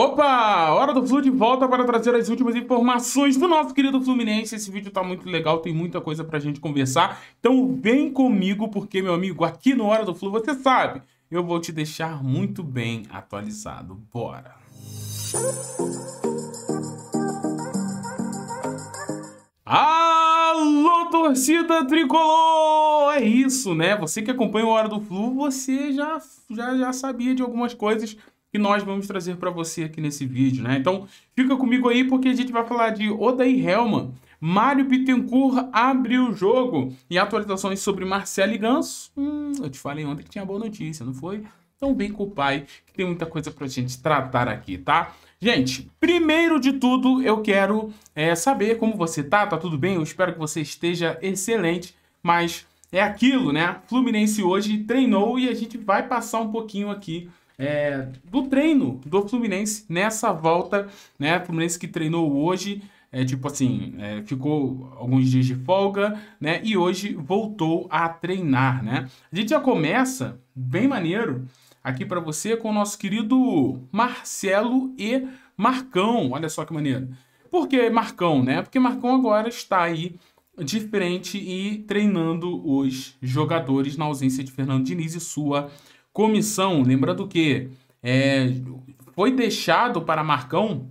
Opa! Hora do Flu de volta para trazer as últimas informações do nosso querido Fluminense. Esse vídeo tá muito legal, tem muita coisa pra gente conversar. Então vem comigo, porque, meu amigo, aqui no Hora do Flu, você sabe, eu vou te deixar muito bem atualizado. Bora! Alô, torcida tricolor! É isso, né? Você que acompanha o Hora do Flu, você já, já, já sabia de algumas coisas que nós vamos trazer para você aqui nesse vídeo, né? Então, fica comigo aí porque a gente vai falar de e Helman, Mário Bittencourt abriu o jogo e atualizações sobre Marcelo e Ganso. Hum, eu te falei ontem que tinha boa notícia, não foi? Então vem com o pai, que tem muita coisa pra gente tratar aqui, tá? Gente, primeiro de tudo, eu quero é, saber como você tá, tá tudo bem? Eu espero que você esteja excelente, mas é aquilo, né? Fluminense hoje treinou e a gente vai passar um pouquinho aqui é, do treino do Fluminense nessa volta, né? Fluminense que treinou hoje, é, tipo assim, é, ficou alguns dias de folga, né? E hoje voltou a treinar, né? A gente já começa bem maneiro aqui para você com o nosso querido Marcelo e Marcão. Olha só que maneiro. Por que Marcão, né? Porque Marcão agora está aí de frente e treinando os jogadores na ausência de Fernando Diniz e sua comissão, lembrando que é, foi deixado para Marcão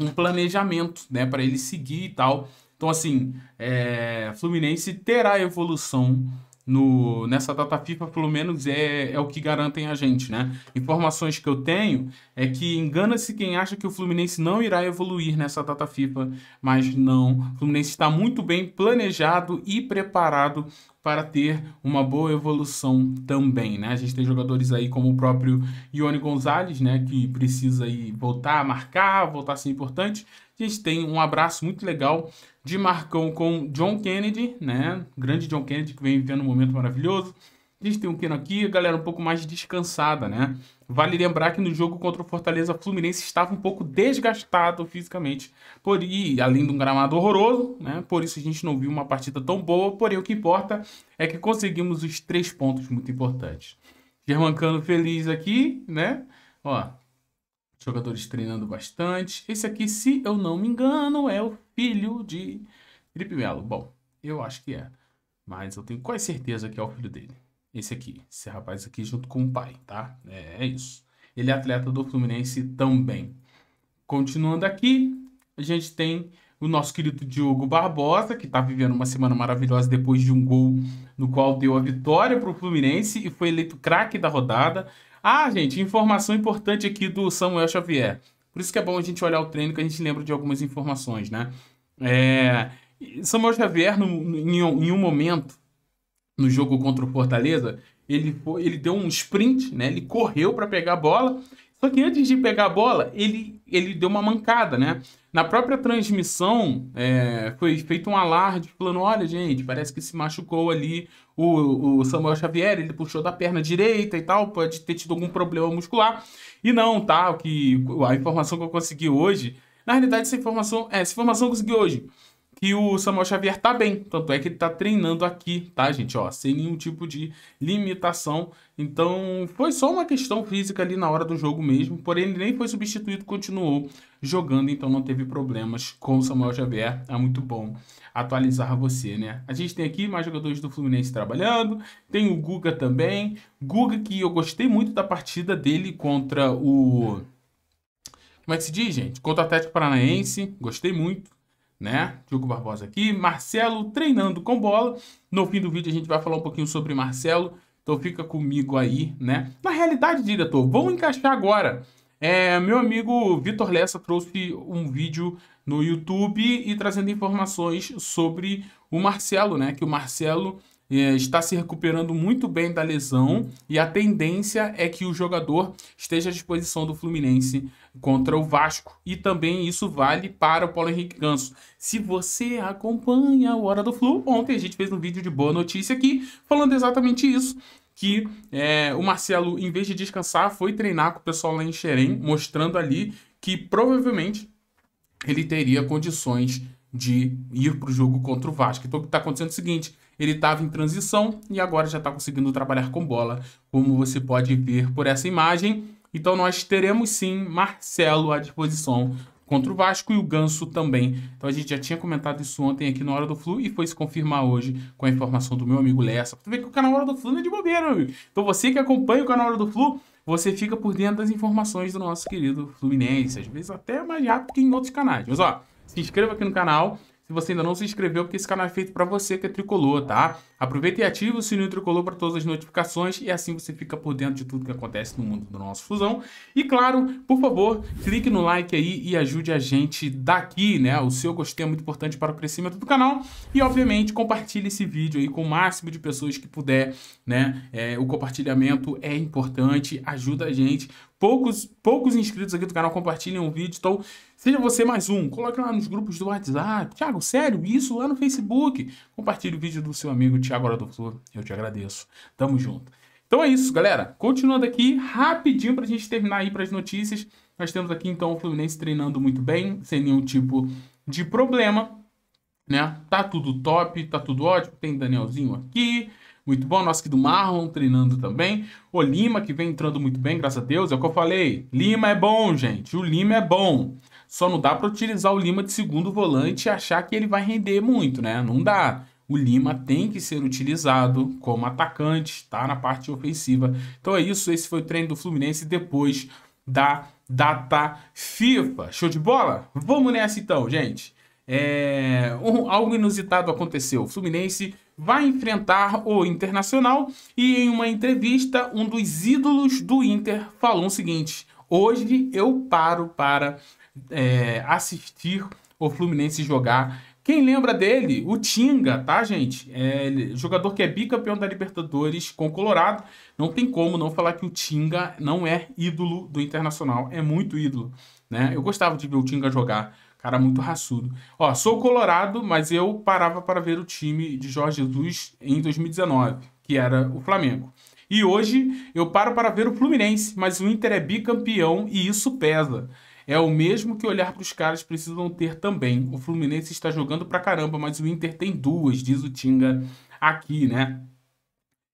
um planejamento, né, para ele seguir e tal. Então, assim, é, Fluminense terá evolução no, nessa data FIFA, pelo menos é, é o que garantem a gente, né? Informações que eu tenho é que engana-se quem acha que o Fluminense não irá evoluir nessa data FIFA, mas não. O Fluminense está muito bem planejado e preparado para ter uma boa evolução também, né? A gente tem jogadores aí como o próprio Ione Gonzalez, né, que precisa aí voltar a marcar, voltar a ser importante. A gente tem um abraço muito legal de Marcão com John Kennedy, né? Grande John Kennedy que vem vivendo um momento maravilhoso. A gente tem um Keno aqui, galera um pouco mais descansada, né? Vale lembrar que no jogo contra o Fortaleza, o Fluminense estava um pouco desgastado fisicamente, por e além de um gramado horroroso, né? Por isso a gente não viu uma partida tão boa, porém o que importa é que conseguimos os três pontos muito importantes. Germancano feliz aqui, né? Ó, jogadores treinando bastante. Esse aqui, se eu não me engano, é o filho de Felipe Melo. Bom, eu acho que é, mas eu tenho quase certeza que é o filho dele esse aqui, esse rapaz aqui junto com o pai, tá? É, é isso. Ele é atleta do Fluminense também. Continuando aqui, a gente tem o nosso querido Diogo Barbosa, que está vivendo uma semana maravilhosa depois de um gol no qual deu a vitória para o Fluminense e foi eleito craque da rodada. Ah, gente, informação importante aqui do Samuel Xavier. Por isso que é bom a gente olhar o treino que a gente lembra de algumas informações, né? É, Samuel Xavier, no, em, em um momento, no jogo contra o Fortaleza, ele, foi, ele deu um sprint, né? Ele correu para pegar a bola. Só que antes de pegar a bola, ele, ele deu uma mancada, né? Na própria transmissão, é, foi feito um alarde falando: olha, gente, parece que se machucou ali o, o Samuel Xavier, ele puxou da perna direita e tal, pode ter tido algum problema muscular. E não, tá? O que, a informação que eu consegui hoje, na realidade, essa informação, é, essa informação eu consegui hoje que o Samuel Xavier tá bem. Tanto é que ele tá treinando aqui, tá, gente? Ó, sem nenhum tipo de limitação. Então, foi só uma questão física ali na hora do jogo mesmo. Porém, ele nem foi substituído, continuou jogando. Então, não teve problemas com o Samuel Xavier. É muito bom atualizar você, né? A gente tem aqui mais jogadores do Fluminense trabalhando. Tem o Guga também. Guga, que eu gostei muito da partida dele contra o... Como é que se diz, gente? Contra o Atlético Paranaense. Gostei muito né? Diogo Barbosa aqui, Marcelo treinando com bola. No fim do vídeo a gente vai falar um pouquinho sobre Marcelo, então fica comigo aí, né? Na realidade, diretor, vamos encaixar agora. É, meu amigo Vitor Lessa trouxe um vídeo no YouTube e trazendo informações sobre o Marcelo, né? Que o Marcelo é, está se recuperando muito bem da lesão e a tendência é que o jogador esteja à disposição do Fluminense contra o Vasco. E também isso vale para o Paulo Henrique Ganso. Se você acompanha o Hora do Flu, ontem a gente fez um vídeo de boa notícia aqui falando exatamente isso. Que é, o Marcelo, em vez de descansar, foi treinar com o pessoal lá em Xerém, mostrando ali que provavelmente ele teria condições de ir para o jogo contra o Vasco. Então o que está acontecendo é o seguinte, ele estava em transição e agora já está conseguindo trabalhar com bola, como você pode ver por essa imagem. Então nós teremos sim Marcelo à disposição contra o Vasco e o Ganso também. Então a gente já tinha comentado isso ontem aqui na Hora do Flu e foi se confirmar hoje com a informação do meu amigo Lessa. Tu vê que o canal Hora do Flu não é de bobeira, meu amigo. Então você que acompanha o canal Hora do Flu, você fica por dentro das informações do nosso querido Fluminense, às vezes até mais rápido que em outros canais. Mas ó, se inscreva aqui no canal, se você ainda não se inscreveu, porque esse canal é feito para você que é tricolor, tá? Aproveita e ativa o sininho tricolor para todas as notificações e assim você fica por dentro de tudo que acontece no mundo do nosso fusão. E claro, por favor, clique no like aí e ajude a gente daqui, né? O seu gostei é muito importante para o crescimento do canal e obviamente compartilhe esse vídeo aí com o máximo de pessoas que puder, né? É, o compartilhamento é importante, ajuda a gente. Poucos, poucos inscritos aqui do canal compartilham o vídeo, então Seja você mais um, coloque lá nos grupos do WhatsApp. Tiago, sério, isso lá no Facebook. Compartilhe o vídeo do seu amigo Tiago Hora do Futuro. Eu te agradeço. Tamo junto. Então é isso, galera. Continuando aqui, rapidinho para a gente terminar aí para as notícias. Nós temos aqui então o Fluminense treinando muito bem, sem nenhum tipo de problema. Né? Tá tudo top, tá tudo ótimo. Tem Danielzinho aqui, muito bom. Nosso aqui do Marlon treinando também. O Lima, que vem entrando muito bem, graças a Deus. É o que eu falei. Lima é bom, gente. O Lima é bom. Só não dá para utilizar o Lima de segundo volante e achar que ele vai render muito, né? Não dá. O Lima tem que ser utilizado como atacante, tá? Na parte ofensiva. Então é isso, esse foi o treino do Fluminense depois da data FIFA. Show de bola? Vamos nessa então, gente. É, um, algo inusitado aconteceu. O Fluminense vai enfrentar o Internacional e em uma entrevista um dos ídolos do Inter falou o seguinte: hoje eu paro para é, assistir o Fluminense jogar. Quem lembra dele? O Tinga, tá, gente? É, jogador que é bicampeão da Libertadores com o Colorado. Não tem como não falar que o Tinga não é ídolo do Internacional. É muito ídolo, né? Eu gostava de ver o Tinga jogar. Cara muito raçudo. Ó, sou colorado, mas eu parava para ver o time de Jorge Jesus em 2019, que era o Flamengo. E hoje eu paro para ver o Fluminense, mas o Inter é bicampeão e isso pesa é o mesmo que olhar para os caras precisam ter também. O Fluminense está jogando para caramba, mas o Inter tem duas, diz o Tinga aqui, né?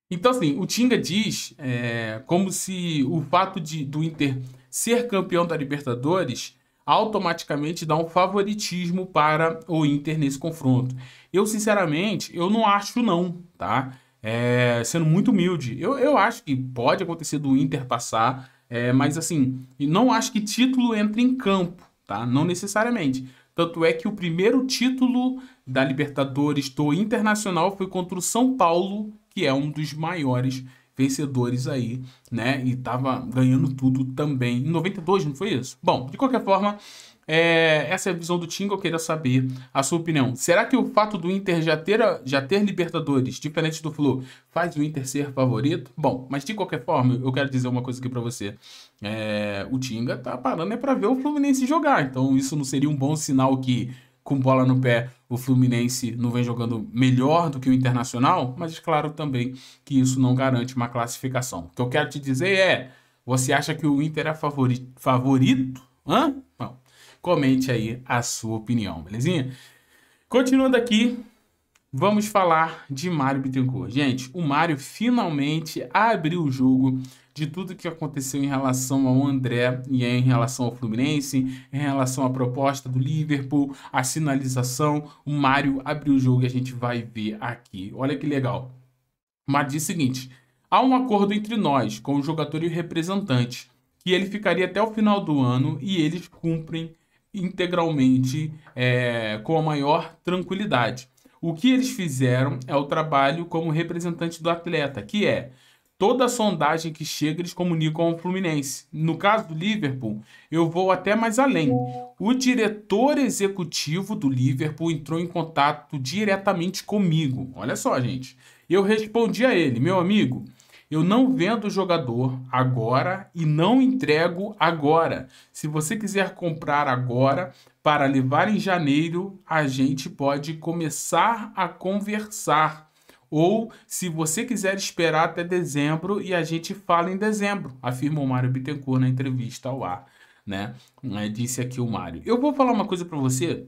Então, assim, o Tinga diz é, como se o fato de, do Inter ser campeão da Libertadores automaticamente dá um favoritismo para o Inter nesse confronto. Eu, sinceramente, eu não acho não, tá? É, sendo muito humilde, eu, eu acho que pode acontecer do Inter passar, é, mas assim, não acho que título entre em campo, tá? Não necessariamente. Tanto é que o primeiro título da Libertadores do Internacional foi contra o São Paulo, que é um dos maiores vencedores aí, né? E tava ganhando tudo também. Em 92, não foi isso? Bom, de qualquer forma, é, essa é a visão do Tinga, eu queria saber a sua opinião. Será que o fato do Inter já ter, já ter Libertadores, diferente do Flu, faz o Inter ser favorito? Bom, mas de qualquer forma, eu quero dizer uma coisa aqui para você. É, o Tinga tá parando é para ver o Fluminense jogar, então isso não seria um bom sinal que com bola no pé, o Fluminense não vem jogando melhor do que o Internacional, mas claro também que isso não garante uma classificação. O que eu quero te dizer é: você acha que o Inter é favorito? favorito? Hã? Não comente aí a sua opinião, belezinha? Continuando aqui, vamos falar de Mário Bittencourt. Gente, o Mário finalmente abriu o jogo de tudo que aconteceu em relação ao André e em relação ao Fluminense, em relação à proposta do Liverpool, a sinalização. O Mário abriu o jogo e a gente vai ver aqui. Olha que legal. O Mário diz o seguinte: há um acordo entre nós, com o jogador e o representante, que ele ficaria até o final do ano e eles cumprem integralmente é, com a maior tranquilidade. O que eles fizeram é o trabalho como representante do atleta, que é toda sondagem que chega eles comunicam ao Fluminense. No caso do Liverpool, eu vou até mais além. O diretor executivo do Liverpool entrou em contato diretamente comigo. Olha só, gente. Eu respondi a ele, meu amigo, eu não vendo o jogador agora e não entrego agora. Se você quiser comprar agora para levar em janeiro, a gente pode começar a conversar. Ou se você quiser esperar até dezembro e a gente fala em dezembro, afirmou Mário Bittencourt na entrevista ao ar, né? É, disse aqui o Mário. Eu vou falar uma coisa para você.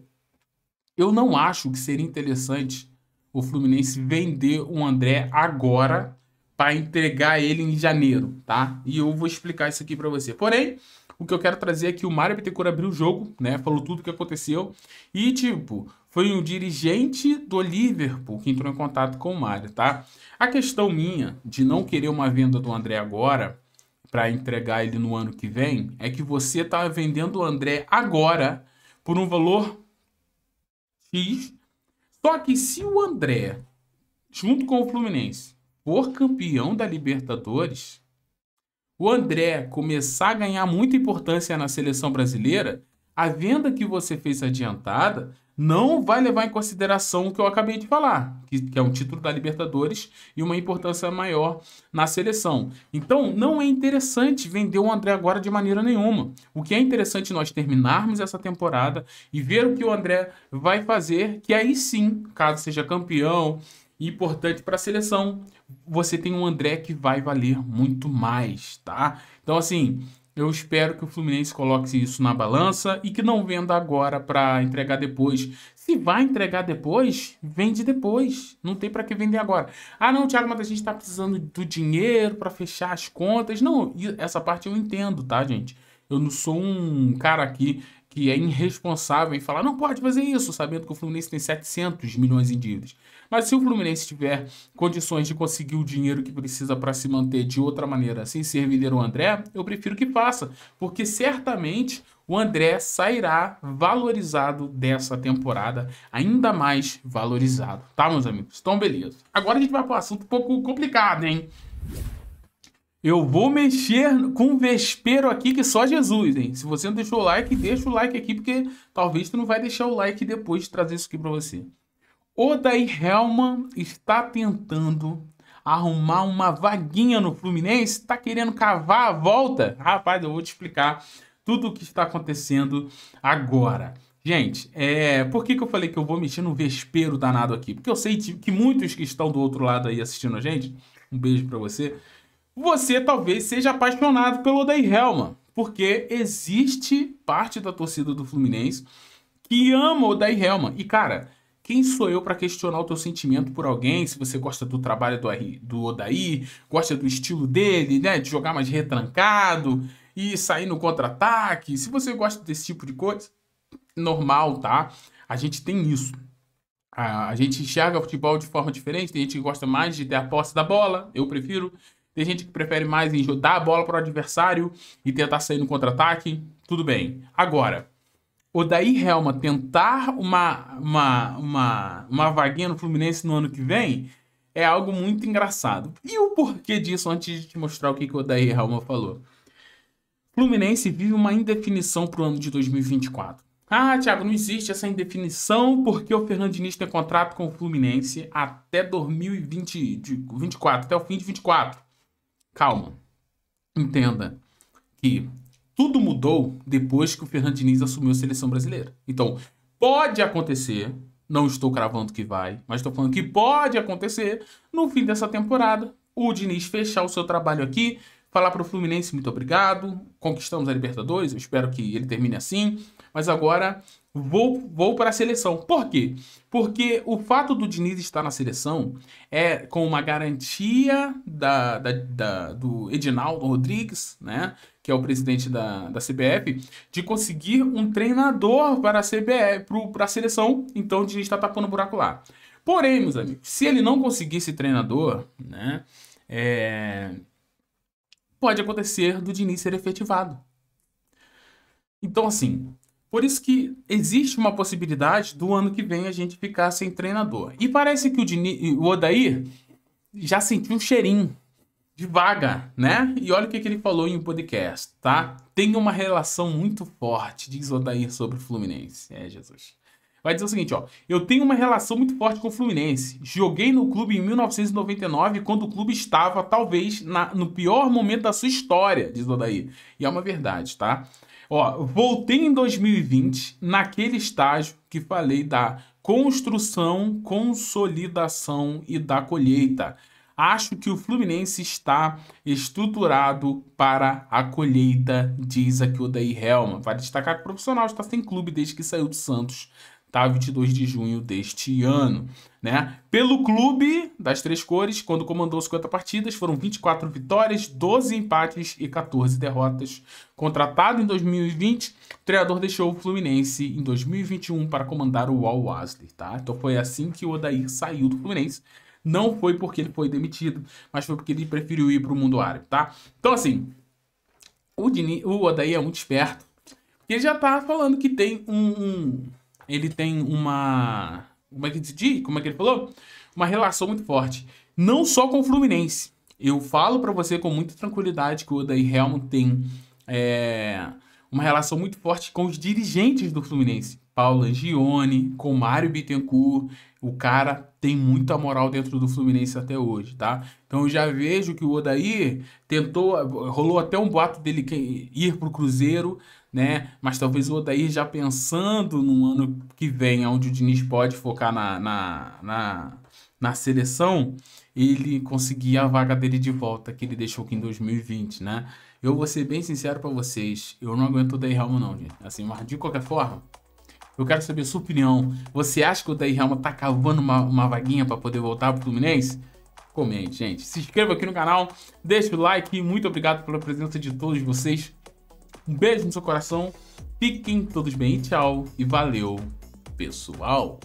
Eu não acho que seria interessante o Fluminense vender o André agora para entregar ele em janeiro, tá? E eu vou explicar isso aqui para você. Porém, o que eu quero trazer é que o Mário Bittencourt abriu o jogo, né? Falou tudo o que aconteceu. E, tipo, foi um dirigente do Liverpool que entrou em contato com o Mário, tá? A questão minha de não querer uma venda do André agora, para entregar ele no ano que vem, é que você tá vendendo o André agora por um valor X. Só que se o André, junto com o Fluminense, for campeão da Libertadores, o André começar a ganhar muita importância na seleção brasileira, a venda que você fez adiantada não vai levar em consideração o que eu acabei de falar, que, que, é um título da Libertadores e uma importância maior na seleção. Então, não é interessante vender o André agora de maneira nenhuma. O que é interessante nós terminarmos essa temporada e ver o que o André vai fazer, que aí sim, caso seja campeão, importante para a seleção, você tem um André que vai valer muito mais, tá? Então, assim, eu espero que o Fluminense coloque isso na balança e que não venda agora para entregar depois. Se vai entregar depois, vende depois. Não tem para que vender agora. Ah, não, Thiago, mas a gente está precisando do dinheiro para fechar as contas. Não, essa parte eu entendo, tá, gente? Eu não sou um cara aqui que é irresponsável em falar, não pode fazer isso, sabendo que o Fluminense tem 700 milhões em dívidas. Mas se o Fluminense tiver condições de conseguir o dinheiro que precisa para se manter de outra maneira, sem ser o André, eu prefiro que faça, porque certamente o André sairá valorizado dessa temporada, ainda mais valorizado, tá, meus amigos? Então, beleza. Agora a gente vai para um assunto um pouco complicado, hein? Eu vou mexer com um vespeiro aqui que é só Jesus, hein? Se você não deixou o like, deixa o like aqui, porque talvez tu não vai deixar o like depois de trazer isso aqui para você. Day Helman está tentando arrumar uma vaguinha no Fluminense, está querendo cavar a volta. Rapaz, eu vou te explicar tudo o que está acontecendo agora. Gente, é, por que, que eu falei que eu vou mexer no vespeiro danado aqui? Porque eu sei que muitos que estão do outro lado aí assistindo a gente, um beijo para você, você talvez seja apaixonado pelo Odair Helman, porque existe parte da torcida do Fluminense que ama o Odair Helman. E cara, quem sou eu para questionar o teu sentimento por alguém? Se você gosta do trabalho do, do Odair, gosta do estilo dele, né, de jogar mais retrancado e sair no contra-ataque, se você gosta desse tipo de coisa, normal, tá? A gente tem isso. A, gente enxerga o futebol de forma diferente, tem gente que gosta mais de ter a posse da bola, eu prefiro. Tem gente que prefere mais dar a bola para o adversário e tentar sair no contra-ataque. Tudo bem. Agora, o Daí Helma tentar uma, uma, uma, uma vaguinha no Fluminense no ano que vem é algo muito engraçado. E o porquê disso antes de te mostrar o que, que o Daí Helma falou. Fluminense vive uma indefinição para o ano de 2024. Ah, Thiago, não existe essa indefinição porque o Fernando Diniz tem contrato com o Fluminense até 2024, até o fim de 2024 calma. Entenda que tudo mudou depois que o Fernando Diniz assumiu a seleção brasileira. Então, pode acontecer, não estou cravando que vai, mas estou falando que pode acontecer no fim dessa temporada o Diniz fechar o seu trabalho aqui, falar para o Fluminense muito obrigado, conquistamos a Libertadores, eu espero que ele termine assim, mas agora vou, vou para a seleção. Por quê? Porque o fato do Diniz estar na seleção é com uma garantia da, da, da do Edinaldo Rodrigues, né? que é o presidente da, da CBF, de conseguir um treinador para a CBF, para a seleção. Então o Diniz está tapando o buraco lá. Porém, meus amigos, se ele não conseguir esse treinador, né, é... pode acontecer do Diniz ser efetivado. Então, assim, por isso que existe uma possibilidade do ano que vem a gente ficar sem treinador. E parece que o, Dini, o Odair já sentiu um cheirinho de vaga, né? E olha o que, que ele falou em um podcast, tá? Tem uma relação muito forte, diz Odair sobre o Fluminense. É, Jesus vai dizer o seguinte, ó. Eu tenho uma relação muito forte com o Fluminense. Joguei no clube em 1999, quando o clube estava, talvez, na, no pior momento da sua história, diz Odaí. E é uma verdade, tá? Ó, voltei em 2020, naquele estágio que falei da construção, consolidação e da colheita. Acho que o Fluminense está estruturado para a colheita, diz aqui o Day Helma. Vale destacar que o profissional está sem clube desde que saiu do Santos tá? 22 de junho deste ano, né? Pelo clube das três cores, quando comandou 50 partidas, foram 24 vitórias, 12 empates e 14 derrotas. Contratado em 2020, o treinador deixou o Fluminense em 2021 para comandar o Al Wasler, tá? Então foi assim que o Odair saiu do Fluminense. Não foi porque ele foi demitido, mas foi porque ele preferiu ir para o mundo árabe, tá? Então assim, o, Dini, o Odair é muito esperto. Ele já tá falando que tem um, um ele tem uma. Como é que ele, como é que ele falou? Uma relação muito forte. Não só com o Fluminense. Eu falo para você com muita tranquilidade que o Odair Helm tem é, uma relação muito forte com os dirigentes do Fluminense. Paulo Angione, com Mário Bittencourt. O cara tem muita moral dentro do Fluminense até hoje, tá? Então eu já vejo que o Odair tentou. Rolou até um boato dele ir pro Cruzeiro né? Uhum. Mas talvez o uhum. Odair já pensando no ano que vem, onde o Diniz pode focar na, na, na, na seleção, ele conseguir a vaga dele de volta, que ele deixou aqui em 2020, né? Eu vou ser bem sincero para vocês, eu não aguento o Odair Helma não, gente. Assim, mas de qualquer forma, eu quero saber sua opinião. Você acha que o Daí Helma tá cavando uma, uma vaguinha para poder voltar pro Fluminense? Comente, gente. Se inscreva aqui no canal, deixa o like. Muito obrigado pela presença de todos vocês. Um beijo no seu coração. Fiquem todos bem, tchau e valeu, pessoal.